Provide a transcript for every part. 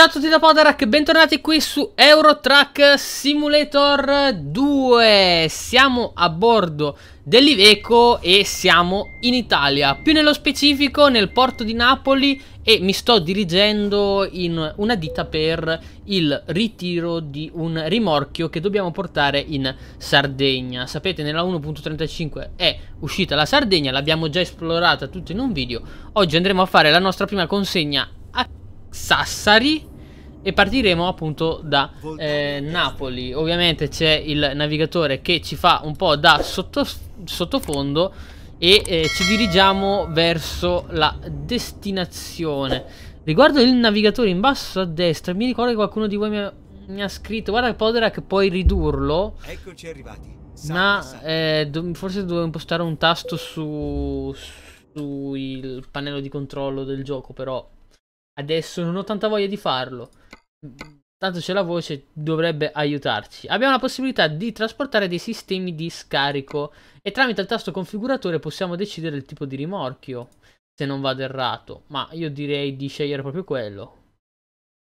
Ciao a tutti da Podarak, bentornati qui su Eurotrack Simulator 2 Siamo a bordo dell'Iveco e siamo in Italia Più nello specifico nel porto di Napoli e mi sto dirigendo in una ditta per il ritiro di un rimorchio che dobbiamo portare in Sardegna Sapete nella 1.35 è uscita la Sardegna, l'abbiamo già esplorata tutto in un video Oggi andremo a fare la nostra prima consegna a Sassari e partiremo appunto da eh, Napoli. Ovviamente c'è il navigatore che ci fa un po' da sotto, sottofondo e eh, ci dirigiamo verso la destinazione. Riguardo il navigatore in basso a destra, mi ricordo che qualcuno di voi mi ha, mi ha scritto, guarda Podera che puoi ridurlo. Eccoci arrivati. Ma no, eh, forse dovevo impostare un tasto su, sul pannello di controllo del gioco, però adesso non ho tanta voglia di farlo tanto c'è la voce, dovrebbe aiutarci. Abbiamo la possibilità di trasportare dei sistemi di scarico e tramite il tasto configuratore possiamo decidere il tipo di rimorchio, se non vado errato. Ma io direi di scegliere proprio quello.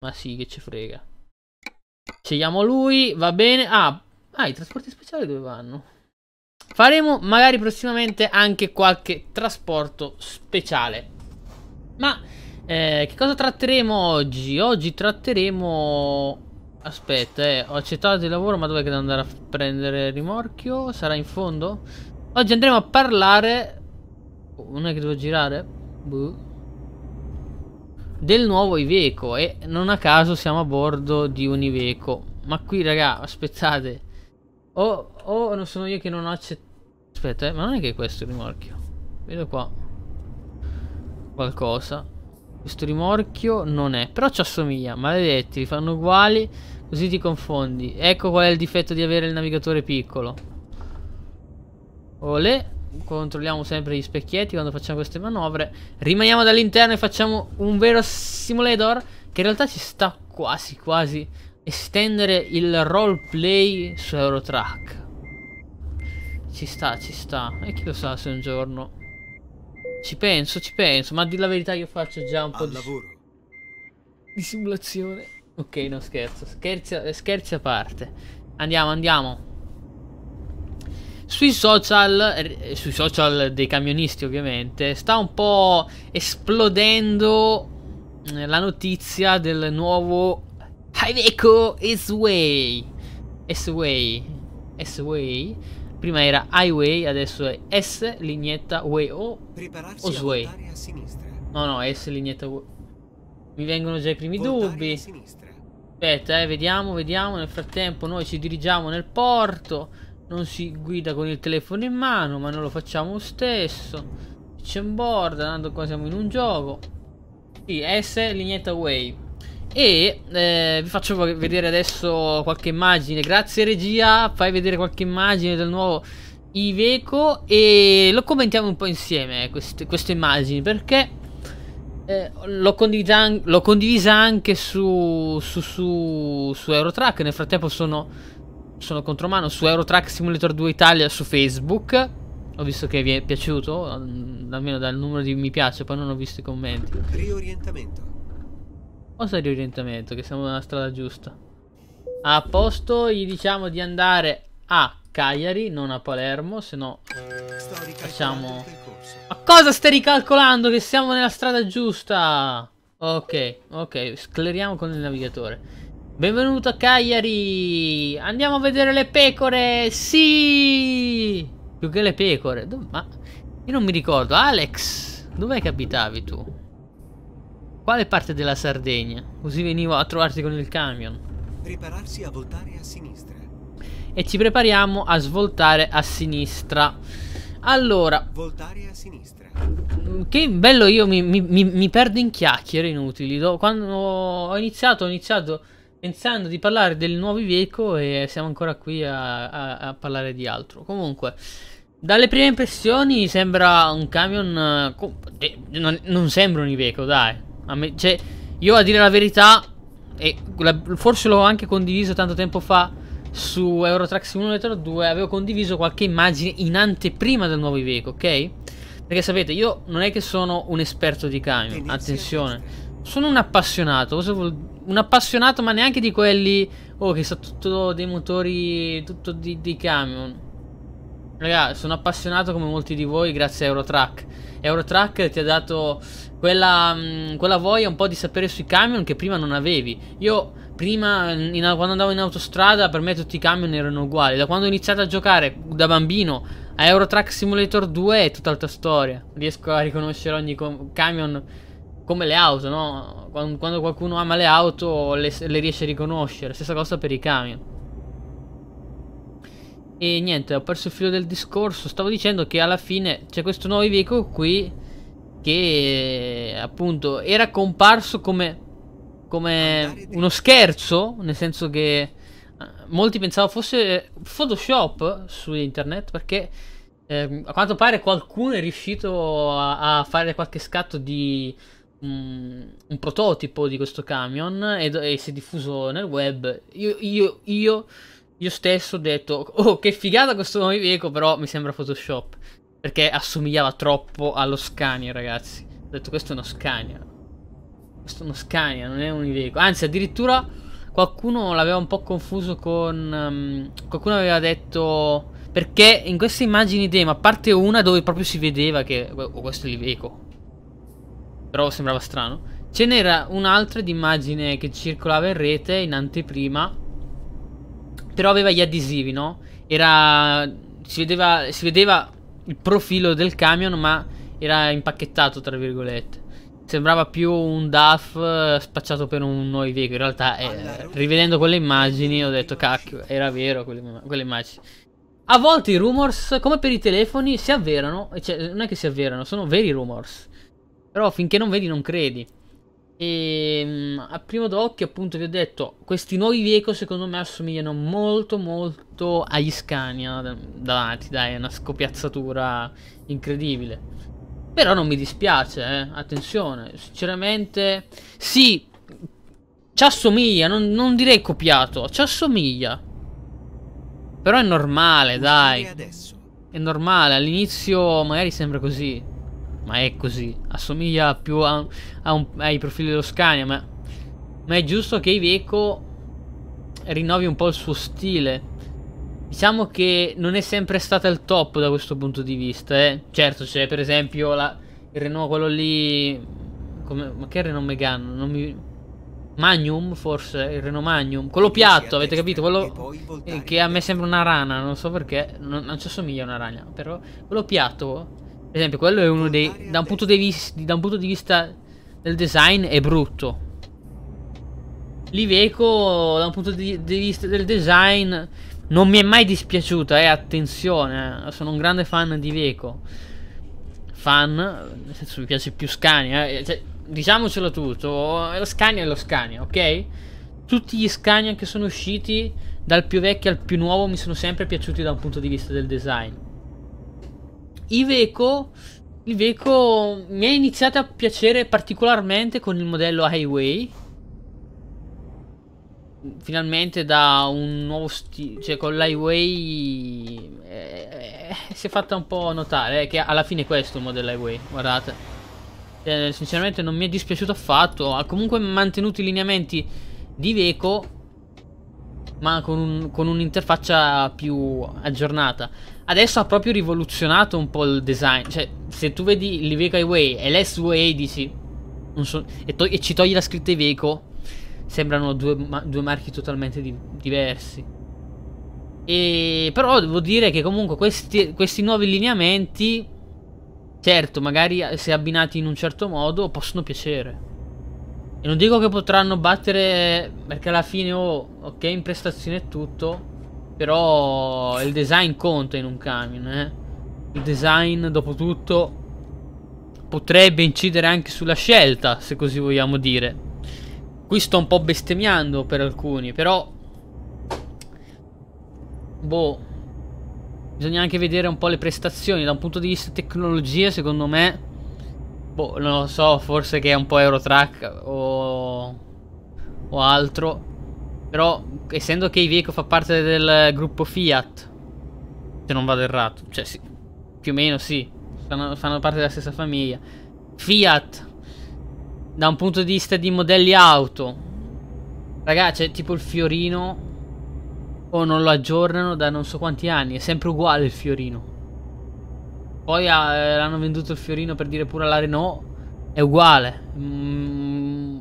Ma sì, che ci frega. Scegliamo lui, va bene. Ah, ah i trasporti speciali dove vanno? Faremo magari prossimamente anche qualche trasporto speciale. Ma... Eh, che cosa tratteremo oggi? Oggi tratteremo... Aspetta, eh, ho accettato il lavoro, ma dov'è che devo andare a prendere il rimorchio? Sarà in fondo? Oggi andremo a parlare... Non è che devo girare? Buh. Del nuovo Iveco, e non a caso siamo a bordo di un Iveco. Ma qui, raga, aspettate. O oh, oh, non sono io che non ho accettato... Aspetta, eh, ma non è che è questo il rimorchio? Vedo qua. Qualcosa. Questo rimorchio non è. Però ci assomiglia. Maledetti, li fanno uguali. Così ti confondi. Ecco qual è il difetto di avere il navigatore piccolo. Olè Controlliamo sempre gli specchietti quando facciamo queste manovre. Rimaniamo dall'interno e facciamo un vero simulator. Che in realtà ci sta quasi quasi estendere il roleplay su Eurotrack. Ci sta, ci sta. E chi lo sa se un giorno ci penso, ci penso, ma di la verità io faccio già un po' di... lavoro. Di simulazione. Ok, no scherzo, scherzi a, scherzi a parte. Andiamo, andiamo. Sui social, eh, sui social dei camionisti ovviamente, sta un po' esplodendo eh, la notizia del nuovo Iveco S-Way. S-Way. S-Way Prima era Highway, adesso è S lignetta Way o, o Sway. No, no, S lignetta Way. Mi vengono già i primi Voltare dubbi. Aspetta, eh, vediamo, vediamo. Nel frattempo noi ci dirigiamo nel porto. Non si guida con il telefono in mano, ma non lo facciamo lo stesso. C'è un board, tanto qua siamo in un gioco. Sì, S lignetta Way. E eh, vi faccio vedere adesso qualche immagine. Grazie regia, fai vedere qualche immagine del nuovo Iveco e lo commentiamo un po' insieme queste, queste immagini perché eh, l'ho, condivisa, anche su, su, su, su Eurotrack. Nel frattempo sono, sono contromano su Eurotrack Simulator 2 Italia su Facebook. Ho visto che vi è piaciuto, almeno dal numero di mi piace, poi non ho visto i commenti. Riorientamento. Cosa di orientamento Che siamo nella strada giusta. A posto gli diciamo di andare a Cagliari, non a Palermo, se no facciamo... Ma cosa stai ricalcolando? Che siamo nella strada giusta! Ok, ok, scleriamo con il navigatore. Benvenuto a Cagliari! Andiamo a vedere le pecore! Sì! Più che le pecore, ma... Io non mi ricordo, Alex, dov'è che abitavi tu? quale parte della Sardegna? Così venivo a trovarti con il camion. Prepararsi a voltare a sinistra. E ci prepariamo a svoltare a sinistra. Allora. Voltare a sinistra. Che bello io mi, mi, mi, mi perdo in chiacchiere inutili. Quando ho iniziato, ho iniziato pensando di parlare del nuovo Iveco e siamo ancora qui a, a, a, parlare di altro. Comunque, dalle prime impressioni sembra un camion... Eh, non, sembra un Iveco, dai. Me, cioè, io a dire la verità, e la, forse l'ho anche condiviso tanto tempo fa su Eurotrack Simulator 2, avevo condiviso qualche immagine in anteprima del nuovo Iveco, ok? Perché sapete, io non è che sono un esperto di camion, attenzione. Sono un appassionato, cosa vuol dire? un appassionato ma neanche di quelli oh, che sa tutto dei motori, tutto di, di camion. Raga, sono appassionato come molti di voi grazie a Eurotrack. Eurotrack ti ha dato quella, mh, mm, quella voglia un po' di sapere sui camion che prima non avevi. Io prima, mm, in, quando andavo in autostrada, per me tutti i camion erano uguali. Da quando ho iniziato a giocare da bambino a Eurotrack Simulator 2 è tutt'altra storia. Riesco a riconoscere ogni camion come le auto, no? Quando, quando, qualcuno ama le auto le, le riesce a riconoscere. Stessa cosa per i camion. E niente, ho perso il filo del discorso. Stavo dicendo che alla fine c'è questo nuovo veicolo qui che appunto era comparso come, come uno scherzo, nel senso che eh, molti pensavano fosse Photoshop su internet perché eh, a quanto pare qualcuno è riuscito a, a fare qualche scatto di um, un prototipo di questo camion e, e, si è diffuso nel web. Io, io, io io stesso ho detto, oh che figata questo nuovo Iveco, però mi sembra Photoshop. Perché assomigliava troppo allo Scania, ragazzi. Ho detto, questo è uno Scania. Questo è uno Scania, non è un Iveco. Anzi, addirittura qualcuno l'aveva un po' confuso con... Um, qualcuno aveva detto... Perché in queste immagini demo, a parte una dove proprio si vedeva che... Oh, questo è l'Iveco. Però sembrava strano. Ce n'era un'altra di immagine che circolava in rete in anteprima però aveva gli adesivi, no? Era... Si vedeva, si vedeva il profilo del camion, ma era impacchettato, tra virgolette. Sembrava più un DAF eh, spacciato per un nuovo vehicle. In realtà, eh, rivedendo quelle immagini, ho detto, cacchio, era vero quelle, quelle immagini. A volte i rumors, come per i telefoni, si avverano. Cioè, non è che si avverano, sono veri rumors. Però finché non vedi non credi. E ehm, a primo d'occhio, appunto, vi ho detto, questi nuovi veicoli secondo me assomigliano molto molto agli Scania davanti, dai, è una scopiazzatura incredibile. Però non mi dispiace, eh? attenzione, sinceramente, sì, ci assomiglia, non, non, direi copiato, ci assomiglia. Però è normale, dai. È normale, all'inizio magari sembra così ma è così. Assomiglia più a, a un, ai profili dello Scania, ma, ma è giusto che Iveco rinnovi un po' il suo stile. Diciamo che non è sempre stata il top da questo punto di vista, eh. Certo, c'è per esempio la, il Renault, quello lì... Come, ma che Renault Megane? Non mi... Magnum forse, il Renault Magnum, quello piatto, avete capito? Quello che a me sembra una rana, non so perché, non, non ci assomiglia a una rana, però quello piatto per esempio, quello è uno dei... Da un punto di, vis, da un punto di vista del design è brutto. L'Iveco, da un punto di, vista del design, non mi è mai dispiaciuta, eh, attenzione. Eh, sono un grande fan di Iveco. Fan, nel senso mi piace più Scania. Eh, cioè, diciamocelo tutto, eh, lo Scania è lo Scania, ok? Tutti gli Scania che sono usciti dal più vecchio al più nuovo mi sono sempre piaciuti da un punto di vista del design. Iveco, Iveco mi è iniziato a piacere particolarmente con il modello Highway. Finalmente da un nuovo stile, cioè con l'Highway eh, eh, si è fatta un po' notare, eh, che alla fine è questo il modello Highway, guardate. Eh, sinceramente non mi è dispiaciuto affatto, ha comunque mantenuto i lineamenti di Iveco ma con un'interfaccia un più aggiornata adesso ha proprio rivoluzionato un po' il design. Cioè, se tu vedi l'Iveco Highway e l'SUA dici... So, e, to e, ci togli la scritta Iveco, sembrano due, ma due marchi totalmente di diversi. E, però devo dire che comunque questi, questi nuovi lineamenti, certo, magari eh, se abbinati in un certo modo, possono piacere. E non dico che potranno battere, perché alla fine, oh, ok, in prestazione è tutto, però il design conta in un camion, eh. Il design, dopo tutto, potrebbe incidere anche sulla scelta, se così vogliamo dire. Qui sto un po' bestemmiando per alcuni, però... Boh. Bisogna anche vedere un po' le prestazioni. Da un punto di vista tecnologia, secondo me... Boh, non lo so, forse che è un po' Eurotrack o... o altro. Però essendo che Iveco fa parte del gruppo Fiat, se non vado errato, cioè sì, più o meno sì, fanno, fanno parte della stessa famiglia. Fiat, da un punto di vista di modelli auto, ragazzi, c'è tipo il fiorino o non lo aggiornano da non so quanti anni, è sempre uguale il fiorino. Poi ah, l'hanno venduto il fiorino per dire pure alla Renault, è uguale. Mm,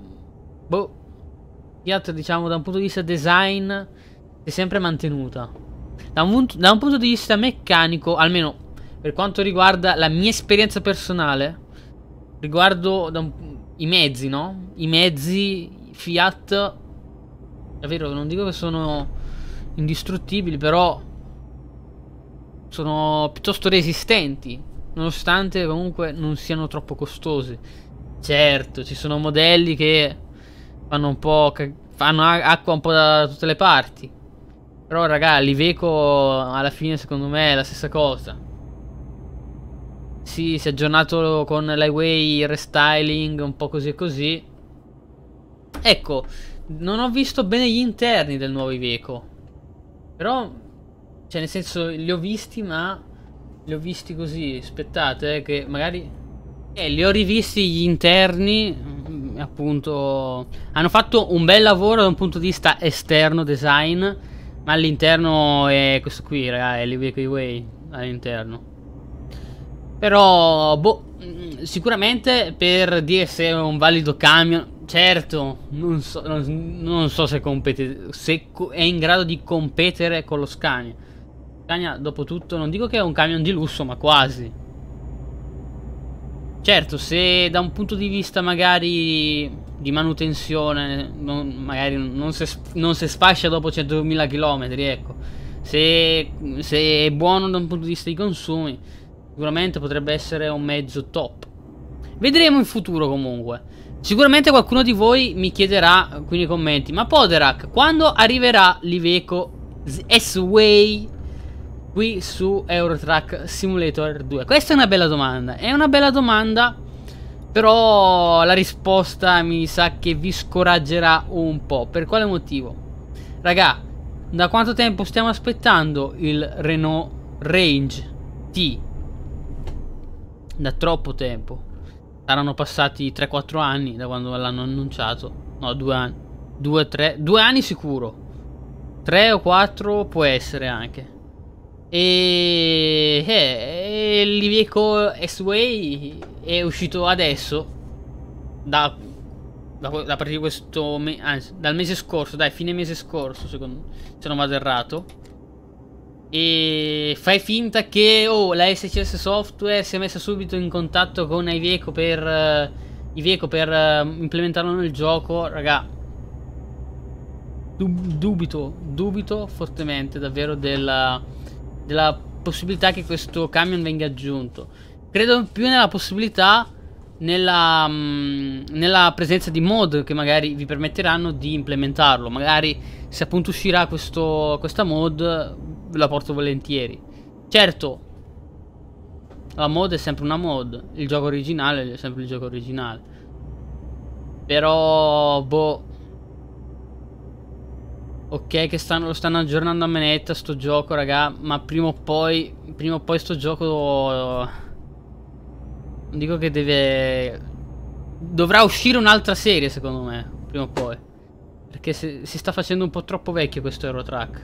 boh. Fiat, diciamo, da un punto di vista design, si è sempre mantenuta. Da un, punto, da un punto di vista meccanico, almeno per quanto riguarda la mia esperienza personale, riguardo un, i mezzi, no? I mezzi Fiat, è non dico che sono indistruttibili, però sono piuttosto resistenti, nonostante comunque non siano troppo costosi. Certo, ci sono modelli che Fanno un po'... Fanno acqua un po' da tutte le parti. Però raga, l'Iveco alla fine secondo me è la stessa cosa. Sì, si è aggiornato con l'highway restyling, un po' così e così. Ecco, non ho visto bene gli interni del nuovo Iveco. Però, cioè nel senso, li ho visti ma li ho visti così, aspettate eh, che magari... Eh, li ho rivisti gli interni, appunto hanno fatto un bel lavoro da un punto di vista esterno design, ma all'interno è questo qui, raga, è Way all'interno. Però, boh, mm, sicuramente per dire se è un valido camion, certo, non so, non, non so se, compete, se è in grado di competere con lo Scania. Scania, dopo tutto, non dico che è un camion di lusso, ma quasi. Certo, se da un punto di vista magari di manutenzione, non, magari non si, non si sfascia dopo 100.000 km, ecco. Se, se, è buono da un punto di vista di consumi, sicuramente potrebbe essere un mezzo top. Vedremo in futuro comunque. Sicuramente qualcuno di voi mi chiederà qui nei commenti, ma Poderak, quando arriverà l'Iveco S-Way qui su Eurotrack Simulator 2? Questa è una bella domanda, è una bella domanda, però la risposta mi sa che vi scoraggerà un po'. Per quale motivo? Raga, da quanto tempo stiamo aspettando il Renault Range T? Da troppo tempo. Saranno passati 3-4 anni da quando l'hanno annunciato. No, 2 anni. 2-3. 2 anni sicuro. 3 o 4 può essere anche. E, eh, eh l'Iveco S-Way è uscito adesso da, da, da partire questo me, anzi, dal mese scorso, dai, fine mese scorso, secondo, se non vado errato. E fai finta che oh, la SCS Software si è messa subito in contatto con Iveco per uh, eh, Iveco per uh, implementarlo nel gioco, raga. Dub dubito, dubito fortemente davvero della della possibilità che questo camion venga aggiunto. Credo più nella possibilità, nella, mh, mm, nella presenza di mod che magari vi permetteranno di implementarlo. Magari se appunto uscirà questo, questa mod ve la porto volentieri. Certo, la mod è sempre una mod, il gioco originale è sempre il gioco originale. Però, boh, Ok che stanno, lo stanno aggiornando a manetta sto gioco raga Ma prima o poi Prima o poi sto gioco Non dico che deve Dovrà uscire un'altra serie secondo me Prima o poi Perché se, si sta facendo un po' troppo vecchio questo Eurotrack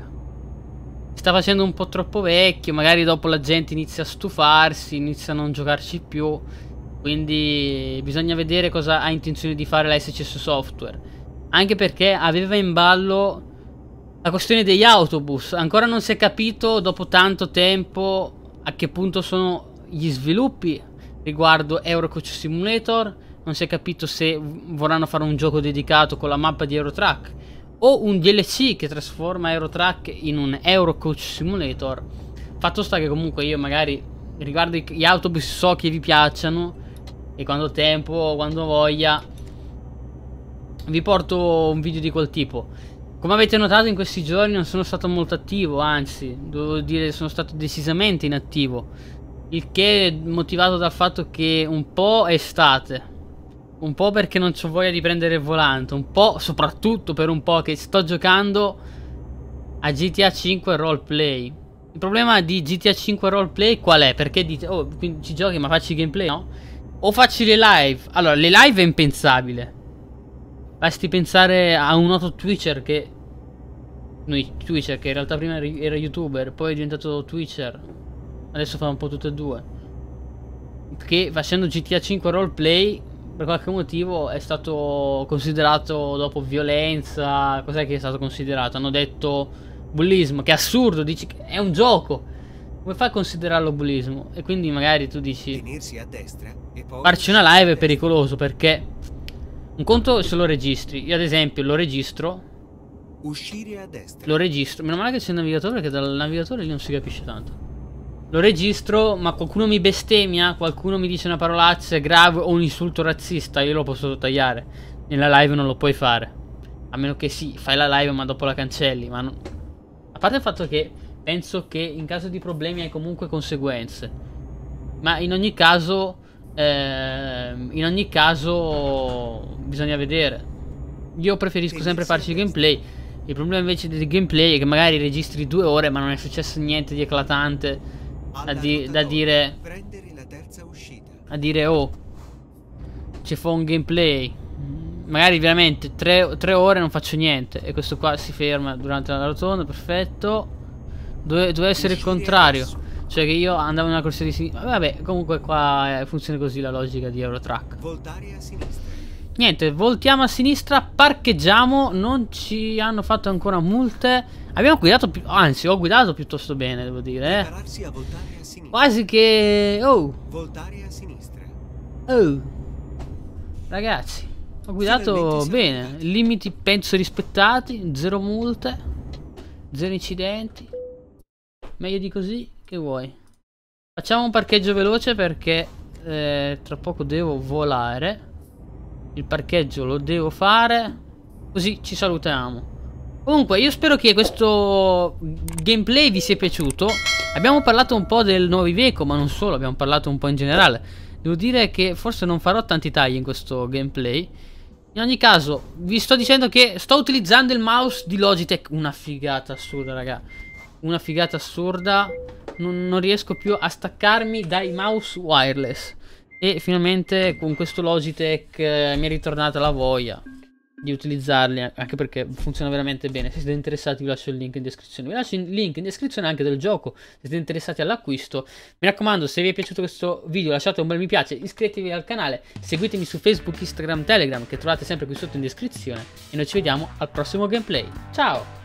Si sta facendo un po' troppo vecchio Magari dopo la gente inizia a stufarsi Inizia a non giocarci più Quindi bisogna vedere cosa ha intenzione di fare la SCS Software Anche perché aveva in ballo la questione degli autobus, ancora non si è capito dopo tanto tempo a che punto sono gli sviluppi riguardo Eurocoach Simulator, non si è capito se vorranno fare un gioco dedicato con la mappa di Eurotrack o un DLC che trasforma Eurotrack in un Eurocoach Simulator. Fatto sta che comunque io magari riguardo gli autobus so che vi piacciono e quando ho tempo, quando voglia vi porto un video di quel tipo. Come avete notato in questi giorni non sono stato molto attivo, anzi, devo dire sono stato decisamente inattivo. Il che è motivato dal fatto che un po' è estate, un po' perché non ho voglia di prendere il volante, un po' soprattutto per un po' che sto giocando a GTA 5 roleplay. Il problema di GTA 5 roleplay qual è? Perché dite, oh, ci giochi ma facci gameplay, no? O facci le live? Allora, le live è impensabile. Basti pensare a un noto Twitcher che... Noi, Twitcher, che in realtà prima era YouTuber, poi è diventato Twitcher. Adesso fa un po' tutte e due. Che facendo GTA 5 roleplay, per qualche motivo, è stato considerato dopo violenza. Cos'è che è stato considerato? Hanno detto bullismo, che è assurdo, dici che è un gioco. Come fai a considerarlo bullismo? E quindi magari tu dici... Tenersi a destra e poi... Farci una live è pericoloso perché un conto se lo registri. Io ad esempio lo registro. Uscire a destra. Lo registro. Meno male che c'è il navigatore, perché dal navigatore lì non si capisce tanto. Lo registro, ma qualcuno mi bestemmia, qualcuno mi dice una parolaccia grave o un insulto razzista, io lo posso tagliare. Nella live non lo puoi fare. A meno che sì, fai la live ma dopo la cancelli, ma non... A parte il fatto che penso che in caso di problemi hai comunque conseguenze. Ma in ogni caso... Eh, in ogni caso bisogna vedere. Io preferisco sempre farci il gameplay. Il problema invece del gameplay è che magari registri due ore ma non è successo niente di eclatante da, di, da dire... A dire oh, ci fa un gameplay. Magari veramente tre, tre, ore non faccio niente. E questo qua si ferma durante la rotonda, perfetto. Dove, doveva essere il contrario. Cioè che io andavo in una corsia di sinistra. Vabbè, comunque qua eh, funziona così la logica di Eurotrack. Voltare a sinistra. Niente, voltiamo a sinistra, parcheggiamo, non ci hanno fatto ancora multe. Abbiamo guidato, anzi ho guidato piuttosto bene, devo dire. Eh. Quasi che... Oh! Oh! Ragazzi, ho guidato bene. Limiti penso rispettati, zero multe, zero incidenti. Meglio di così, che vuoi? Facciamo un parcheggio veloce perché eh, tra poco devo volare. Il parcheggio lo devo fare. Così ci salutiamo. Comunque, io spero che questo gameplay vi sia piaciuto. Abbiamo parlato un po' del nuovo Iveco, ma non solo, abbiamo parlato un po' in generale. Devo dire che forse non farò tanti tagli in questo gameplay. In ogni caso, vi sto dicendo che sto utilizzando il mouse di Logitech. Una figata assurda, raga. Una figata assurda. Non, non riesco più a staccarmi dai mouse wireless. E finalmente con questo Logitech eh, mi è ritornata la voglia di utilizzarli, anche perché funziona veramente bene. Se siete interessati vi lascio il link in descrizione. Vi lascio il link in descrizione anche del gioco, se siete interessati all'acquisto. Mi raccomando, se vi è piaciuto questo video lasciate un bel mi piace, iscrivetevi al canale, seguitemi su Facebook, Instagram, Telegram, che trovate sempre qui sotto in descrizione. E noi ci vediamo al prossimo gameplay. Ciao!